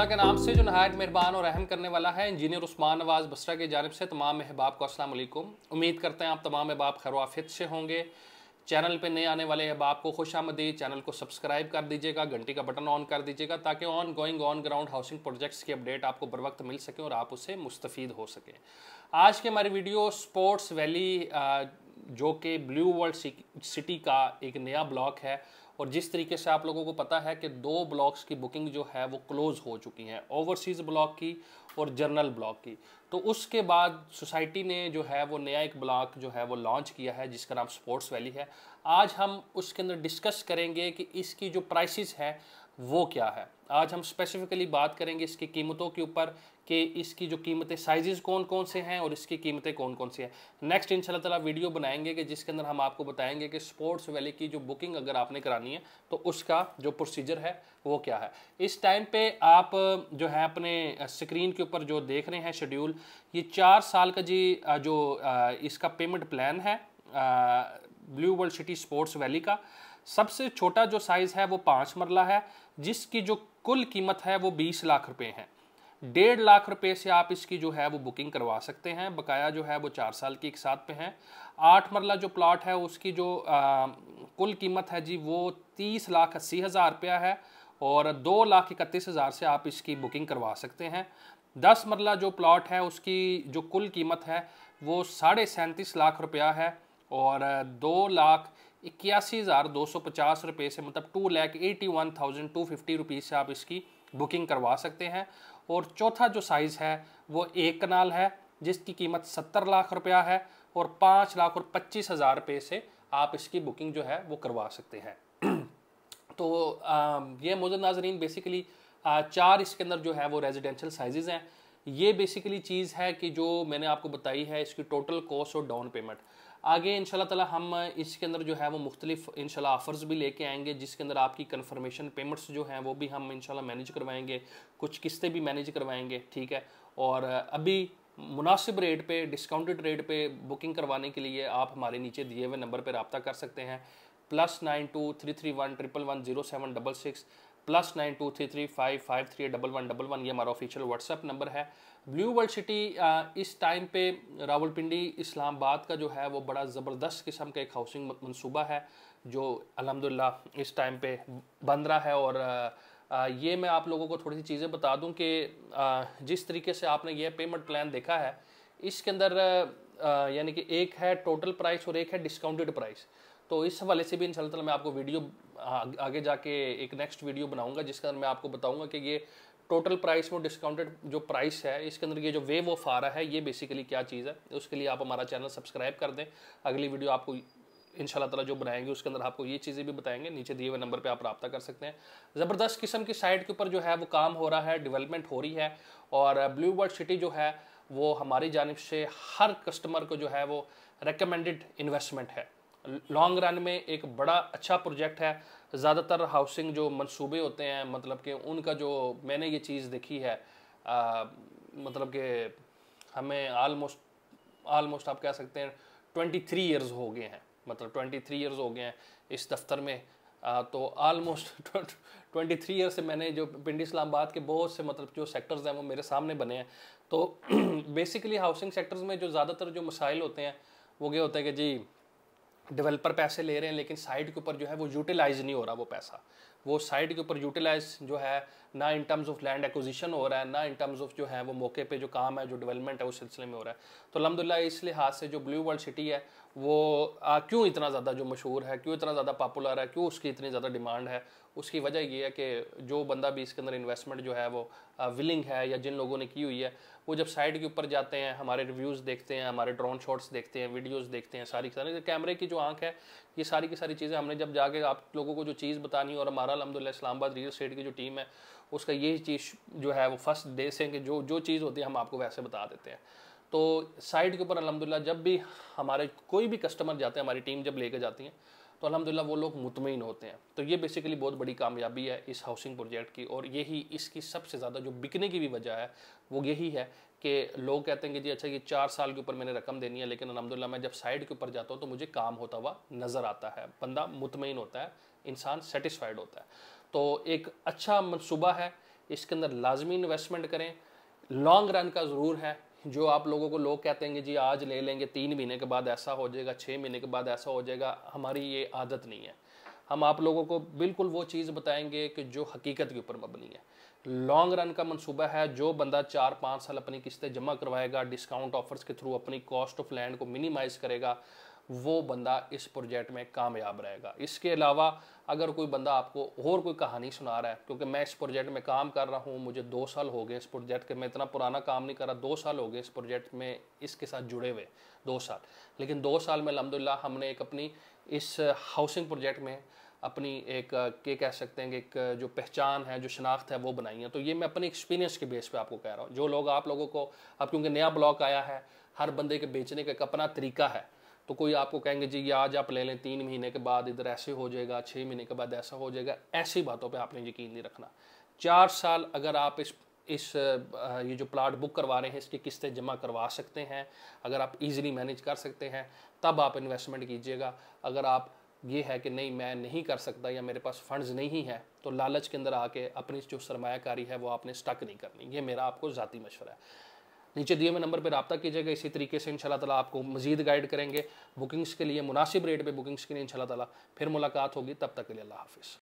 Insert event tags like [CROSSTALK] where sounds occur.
अल्लाह के नाम से जो नहायत मेहरबान और अहम करने वाला है इंजीनियर उस्मान नवाज बसरा की जानब से तमाम अहबाब को असल उम्मीद करते हैं आप तमाम अहबाब खैरवाफियत से होंगे चैनल पे नए आने वाले अहबाब को खुश आमदी चैनल को सब्सक्राइब कर दीजिएगा घंटी का बटन ऑन कर दीजिएगा ताकि ongoing on ground housing projects की अपडेट आपको बर वक्त मिल सके और आप उससे मुस्तफ़ हो सकें आज की हमारी वीडियो स्पोर्ट्स वैली जो कि ब्लू वर्ल्ड सिटी का एक नया ब्लॉक है और जिस तरीके से आप लोगों को पता है कि दो ब्लॉक्स की बुकिंग जो है वो क्लोज़ हो चुकी हैं ओवरसीज़ ब्लॉक की और जर्नल ब्लॉक की तो उसके बाद सोसाइटी ने जो है वो नया एक ब्लॉक जो है वो लॉन्च किया है जिसका नाम स्पोर्ट्स वैली है आज हम उसके अंदर डिस्कस करेंगे कि इसकी जो प्राइसिस हैं वो क्या है आज हम स्पेसिफिकली बात करेंगे इसकी कीमतों के ऊपर कि इसकी जो कीमतें साइजेस कौन कौन से हैं और इसकी कीमतें कौन कौन सी हैं नेक्स्ट इन ताला वीडियो बनाएंगे कि जिसके अंदर हम आपको बताएंगे कि स्पोर्ट्स वैली की जो बुकिंग अगर आपने करानी है तो उसका जो प्रोसीजर है वो क्या है इस टाइम पे आप जो है अपने स्क्रीन के ऊपर जो देख रहे हैं शेड्यूल ये चार साल का जी जो इसका पेमेंट प्लान है वर्ल्ड सिटी स्पोर्ट्स वैली का सबसे छोटा जो साइज़ है वो पाँच मरला है जिसकी जो कुल कीमत है वो बीस लाख रुपये है डेढ़ लाख रुपए से आप इसकी जो है वो बुकिंग करवा सकते हैं बकाया जो है वो चार साल की एक साथ पे हैं आठ मरला जो प्लाट है उसकी जो आ, कुल कीमत है जी वो तीस लाख अस्सी हज़ार रुपया है और दो लाख इकतीस हज़ार से आप इसकी बुकिंग करवा सकते हैं दस मरला जो प्लाट है उसकी जो कुल कीमत है वो साढ़े सैंतीस लाख रुपया है और दो लाख इक्यासी हज़ार दो सौ पचास रुपये से मतलब two lakh eighty one thousand two fifty rupees से आप इसकी बुकिंग करवा सकते हैं और चौथा जो साइज़ है वो एक कनाल है जिसकी कीमत सत्तर लाख रुपया है और पाँच लाख और पच्चीस हज़ार रुपये से आप इसकी बुकिंग जो है वो करवा सकते हैं [CLEARS THROAT] तो आ, ये मोजर नाजरीन बेसिकली आ, चार इसके अंदर जो है वो रेजिडेंशियल साइज़ हैं ये बेसिकली चीज़ है कि जो मैंने आपको बताई है इसकी टोटल कॉस्ट और डाउन पेमेंट आगे इन ताला हम इसके अंदर जो है वो मुख्तलिफ इन ऑफ़र्स भी लेके आएंगे जिसके अंदर आपकी कन्फर्मेशन पेमेंट्स जो हैं वो भी हम इन मैनेज करवाएंगे कुछ किस्तें भी मैनेज करवाएंगे ठीक है और अभी मुनासिब रेट पे डिस्काउंटेड रेट पे बुकिंग करवाने के लिए आप हमारे नीचे दिए हुए नंबर पर रबता कर सकते हैं plus nine two three three one triple one zero seven double six plus nine two three three five five three double one double one ये हमारा ऑफिशियल व्हाट्सएप नंबर है ब्लू वर्ल्ड सिटी इस time पे रावलपिंडी इस्लामाबाद का जो है वो बड़ा ज़बरदस्त किस्म का एक हाउसिंग मनसूबा है जो अलहमदिल्ला इस टाइम पे बन रहा है और ये मैं आप लोगों को थोड़ी सी चीज़ें बता दूं कि जिस तरीके से आपने ये पेमेंट प्लान देखा है इसके अंदर यानी कि एक है टोटल प्राइस और एक है डिस्काउंटेड प्राइस तो इस हवाले से भी इन मैं आपको वीडियो आगे जाके एक नेक्स्ट वीडियो बनाऊंगा जिसके अंदर मैं आपको बताऊंगा कि ये टोटल प्राइस में डिस्काउंटेड जो प्राइस है इसके अंदर ये जो वेव ऑफ आ रहा है ये बेसिकली क्या चीज़ है उसके लिए आप हमारा चैनल सब्सक्राइब कर दें अगली वीडियो आपको इन तला जो बनाएंगे उसके अंदर आपको ये चीज़ें भी बताएंगे नीचे दिए हुए नंबर पे आप रब्ता कर सकते हैं ज़बरदस्त किस्म की साइट के ऊपर जो है वो काम हो रहा है डेवलपमेंट हो रही है और ब्लू वर्ल्ड सिटी जो है वो हमारी जानब से हर कस्टमर को जो है वो रिकमेंडेड इन्वेस्टमेंट है लॉन्ग रन में एक बड़ा अच्छा प्रोजेक्ट है ज़्यादातर हाउसिंग जो मंसूबे होते हैं मतलब कि उनका जो मैंने ये चीज़ देखी है आ, मतलब कि हमें आलमोस्ट आलमोस्ट आप कह सकते हैं ट्वेंटी थ्री ईयर्स हो गए हैं मतलब ट्वेंटी थ्री ईयर्स हो गए हैं इस दफ्तर में आ, तो आलमोस्ट ट्वेंटी थ्री ईयर से मैंने जो पिंडी इस्लामाबाद के बहुत से मतलब जो सेक्टर्स हैं वो मेरे सामने बने हैं तो बेसिकली हाउसिंग सेक्टर्स में जो ज़्यादातर जो मसाइल होते हैं वो ये होते हैं कि जी डेवलपर पैसे ले रहे हैं लेकिन साइट के ऊपर जो है वो यूटिलाइज नहीं हो रहा वो पैसा वो साइट के ऊपर यूटिलाइज जो है ना in terms of land acquisition हो रहा है ना इन टर्म्स ऑफ जो है वो मौके पे जो काम है जो डेवलपमेंट है उस सिलसिले में हो रहा है तो अलहमदिल्ला इस लिहाज से जो ब्लू वर्ल्ड सिटी है वो क्यों इतना ज़्यादा जो मशहूर है क्यों इतना ज़्यादा पॉपुलर है क्यों उसकी इतनी ज़्यादा डिमांड है उसकी वजह ये है कि जो बंदा भी इसके अंदर इन्वेस्टमेंट जो है वो विलिंग है या जिन लोगों ने की हुई है वो जब साइट के ऊपर जाते हैं हमारे रिव्यूज़ देखते हैं हमारे ड्रोन शॉट्स देखते हैं वीडियोज़ देखते हैं सारी सारी कैमरे की जो आंख है ये सारी की सारी चीज़ें हमने जब जाके आप लोगों को जो चीज़ बतानी और हमारा अलहमदिल्ला इस्लामाबाद रियल स्टेट की जो टीम है उसका ये चीज़ जो है वो फर्स्ट डे से कि जो जो चीज़ होती है हम आपको वैसे बता देते हैं तो साइट के ऊपर अलहमदिल्ला जब भी हमारे कोई भी कस्टमर जाते हैं हमारी टीम जब लेके जाती है तो अलहमदिल्ला वो लोग मुतमिन होते हैं तो ये बेसिकली बहुत बड़ी कामयाबी है इस हाउसिंग प्रोजेक्ट की और यही इसकी सबसे ज़्यादा जो बिकने की भी वजह है वो यही है कि लोग कहते हैं कि जी अच्छा ये चार साल के ऊपर मैंने रकम देनी है लेकिन अलहमदिल्ला मैं जब साइड के ऊपर जाता हूँ तो मुझे काम होता हुआ नज़र आता है बंदा मुतमिन होता है इंसान सेटिस्फाइड होता है तो एक अच्छा मनसूबा है इसके अंदर लाजमी इन्वेस्टमेंट करें लॉन्ग रन का ज़रूर है जो आप लोगों को लोग कहते हैं जी आज ले लेंगे तीन महीने के बाद ऐसा हो जाएगा छः महीने के बाद ऐसा हो जाएगा हमारी ये आदत नहीं है हम आप लोगों को बिल्कुल वो चीज़ बताएंगे कि जो हकीकत के ऊपर मबनी है लॉन्ग रन का मनसूबा है जो बंदा चार पाँच साल अपनी किस्तें जमा करवाएगा डिस्काउंट ऑफर्स के थ्रू अपनी कॉस्ट ऑफ लैंड को मिनिमाइज़ करेगा वो बंदा इस प्रोजेक्ट में कामयाब रहेगा इसके अलावा अगर कोई बंदा आपको और कोई कहानी सुना रहा है क्योंकि मैं इस प्रोजेक्ट में काम कर रहा हूँ मुझे दो साल हो गए इस प्रोजेक्ट के मैं इतना पुराना काम नहीं कर रहा दो साल हो गए इस प्रोजेक्ट में इसके साथ जुड़े हुए दो साल लेकिन दो साल में अलहमदिल्ला हमने एक अपनी इस हाउसिंग प्रोजेक्ट में अपनी एक के कह सकते हैं कि एक जो पहचान है जो शनाख्त है वो बनाई है तो ये मैं अपने एक्सपीरियंस के बेस पे आपको कह रहा हूँ जो लोग आप लोगों को अब क्योंकि नया ब्लॉक आया है हर बंदे के बेचने का एक अपना तरीका है तो कोई आपको कहेंगे जी ये आज आप ले लें तीन महीने के बाद इधर ऐसे हो जाएगा छः महीने के बाद ऐसा हो जाएगा ऐसी बातों पे आपने यकीन नहीं रखना चार साल अगर आप इस इस ये जो प्लाट बुक करवा रहे हैं इसकी किस्तें जमा करवा सकते हैं अगर आप इजीली मैनेज कर सकते हैं तब आप इन्वेस्टमेंट कीजिएगा अगर आप ये है कि नहीं मैं नहीं कर सकता या मेरे पास फंड्स नहीं है तो लालच के अंदर आके अपनी जो सरमाकारी है वो आपने स्टक नहीं करनी ये मेरा आपको ज़ाती मशवरा है नीचे दिए हुए नंबर पर रबा कीजिएगा इसी तरीके से इनशाला तला आपको मजीद गाइड करेंगे बुकिंग्स के लिए मुनासिब रेट पर बुकिंग्स के लिए इनशाला तला फिर मुलाकात होगी तब तक के लिए अल्लाह हाफिज़